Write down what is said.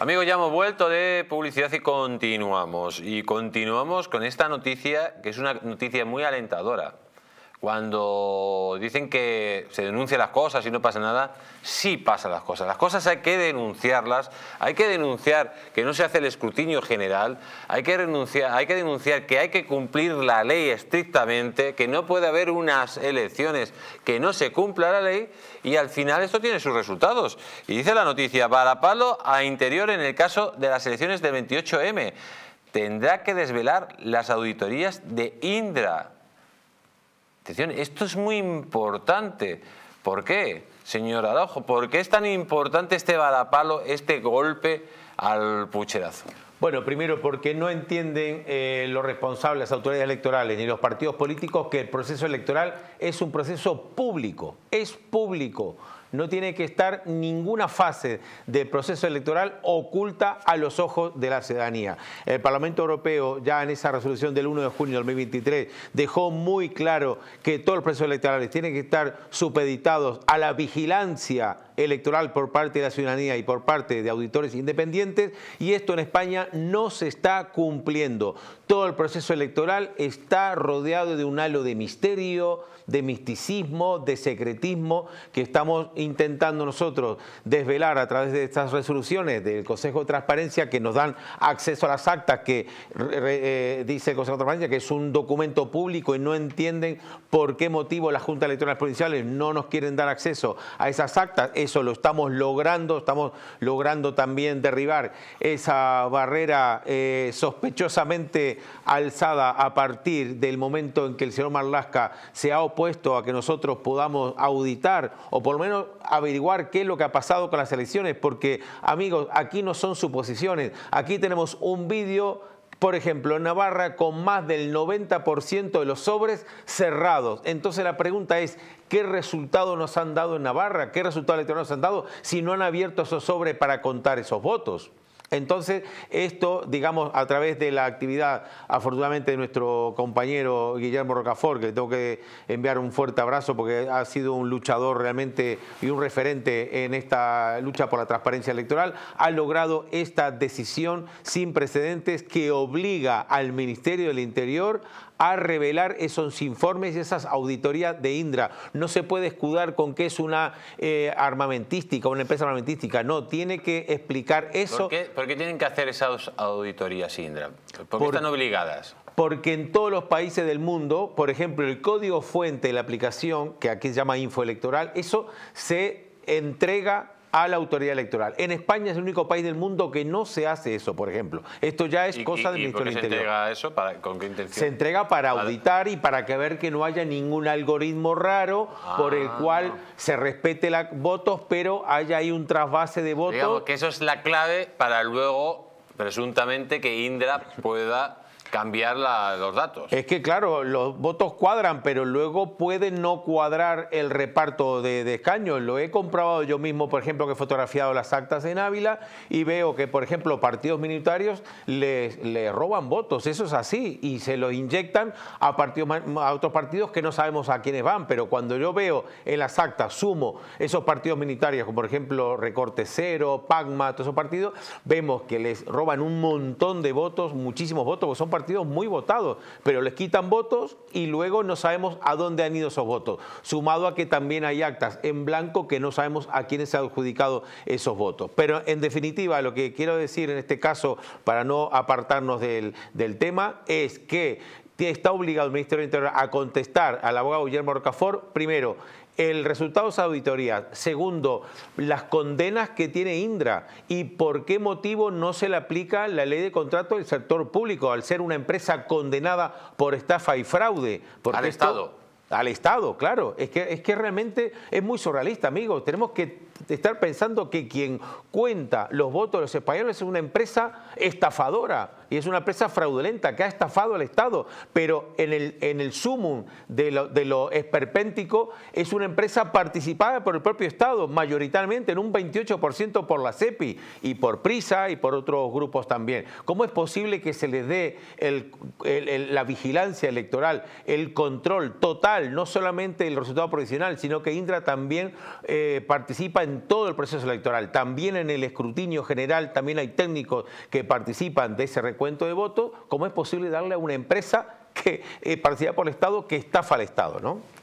Amigos, ya hemos vuelto de publicidad y continuamos. Y continuamos con esta noticia, que es una noticia muy alentadora. Cuando dicen que se denuncian las cosas y no pasa nada, sí pasan las cosas. Las cosas hay que denunciarlas, hay que denunciar que no se hace el escrutinio general, hay que, renunciar, hay que denunciar que hay que cumplir la ley estrictamente, que no puede haber unas elecciones que no se cumpla la ley y al final esto tiene sus resultados. Y dice la noticia, Palo a interior en el caso de las elecciones de 28M. Tendrá que desvelar las auditorías de Indra esto es muy importante. ¿Por qué, señor Araujo? ¿Por qué es tan importante este balapalo, este golpe al pucherazo? Bueno, primero porque no entienden eh, los responsables, las autoridades electorales ni los partidos políticos que el proceso electoral es un proceso público, es público no tiene que estar ninguna fase del proceso electoral oculta a los ojos de la ciudadanía. El Parlamento Europeo ya en esa resolución del 1 de junio de 2023 dejó muy claro que todos los procesos electorales tienen que estar supeditados a la vigilancia electoral por parte de la ciudadanía y por parte de auditores independientes y esto en España no se está cumpliendo. Todo el proceso electoral está rodeado de un halo de misterio, de misticismo, de secretismo que estamos intentando nosotros desvelar a través de estas resoluciones del Consejo de Transparencia que nos dan acceso a las actas que eh, dice el Consejo de Transparencia que es un documento público y no entienden por qué motivo las Juntas Electorales Provinciales no nos quieren dar acceso a esas actas eso lo estamos logrando, estamos logrando también derribar esa barrera eh, sospechosamente alzada a partir del momento en que el señor Marlasca se ha opuesto a que nosotros podamos auditar o por lo menos averiguar qué es lo que ha pasado con las elecciones, porque amigos, aquí no son suposiciones, aquí tenemos un vídeo por ejemplo, Navarra con más del 90% de los sobres cerrados. Entonces la pregunta es, ¿qué resultado nos han dado en Navarra? ¿Qué resultado electoral nos han dado si no han abierto esos sobres para contar esos votos? Entonces, esto, digamos, a través de la actividad, afortunadamente, de nuestro compañero Guillermo Rocafort, que tengo que enviar un fuerte abrazo porque ha sido un luchador realmente y un referente en esta lucha por la transparencia electoral, ha logrado esta decisión sin precedentes que obliga al Ministerio del Interior a revelar esos informes y esas auditorías de Indra. No se puede escudar con que es una eh, armamentística, una empresa armamentística. No, tiene que explicar eso. ¿Por qué tienen que hacer esas auditorías, Indra? ¿Por qué están obligadas? Porque en todos los países del mundo, por ejemplo, el código fuente de la aplicación, que aquí se llama info electoral, eso se entrega a la autoridad electoral. En España es el único país del mundo que no se hace eso, por ejemplo. Esto ya es cosa del Ministerio del Interior. se entrega eso? Para, ¿Con qué intención? Se entrega para auditar y para que ver que no haya ningún algoritmo raro por el ah, cual se respete la votos, pero haya ahí un trasvase de votos. Digamos que eso es la clave para luego, presuntamente, que Indra pueda cambiar los datos. Es que claro, los votos cuadran, pero luego puede no cuadrar el reparto de, de, escaños. Lo he comprobado yo mismo, por ejemplo, que he fotografiado las actas en Ávila y veo que, por ejemplo, partidos minoritarios les, roban votos, eso es así, y se lo inyectan a, partidos, a otros partidos que no sabemos a quiénes van, pero cuando yo veo en las actas, sumo esos partidos militares, como por ejemplo Recorte Cero, Pagma, todos esos partidos, vemos que les roban un montón de votos, muchísimos votos, porque son partidos partidos muy votados, pero les quitan votos y luego no sabemos a dónde han ido esos votos, sumado a que también hay actas en blanco que no sabemos a quiénes se han adjudicado esos votos. Pero en definitiva, lo que quiero decir en este caso, para no apartarnos del, tema, es que está obligado el Ministerio de Interior a contestar al abogado Guillermo Rocafort, primero, el resultado de auditoría. Segundo, las condenas que tiene Indra y por qué motivo no se le aplica la ley de contrato del sector público al ser una empresa condenada por estafa y fraude. Porque al Estado al Estado, claro. Es que, es que realmente es muy surrealista, amigos. Tenemos que estar pensando que quien cuenta los votos de los españoles es una empresa estafadora y es una empresa fraudulenta que ha estafado al Estado, pero en el, en el sumum de lo, esperpéntico es una empresa participada por el propio Estado, mayoritariamente en un 28% por la CEPI y por Prisa y por otros grupos también. ¿Cómo es posible que se les dé la vigilancia electoral, el control total? no solamente el resultado provisional, sino que Indra también eh, participa en todo el proceso electoral, también en el escrutinio general, también hay técnicos que participan de ese recuento de votos, ¿cómo es posible darle a una empresa que eh, participa por el Estado que estafa al Estado? ¿no?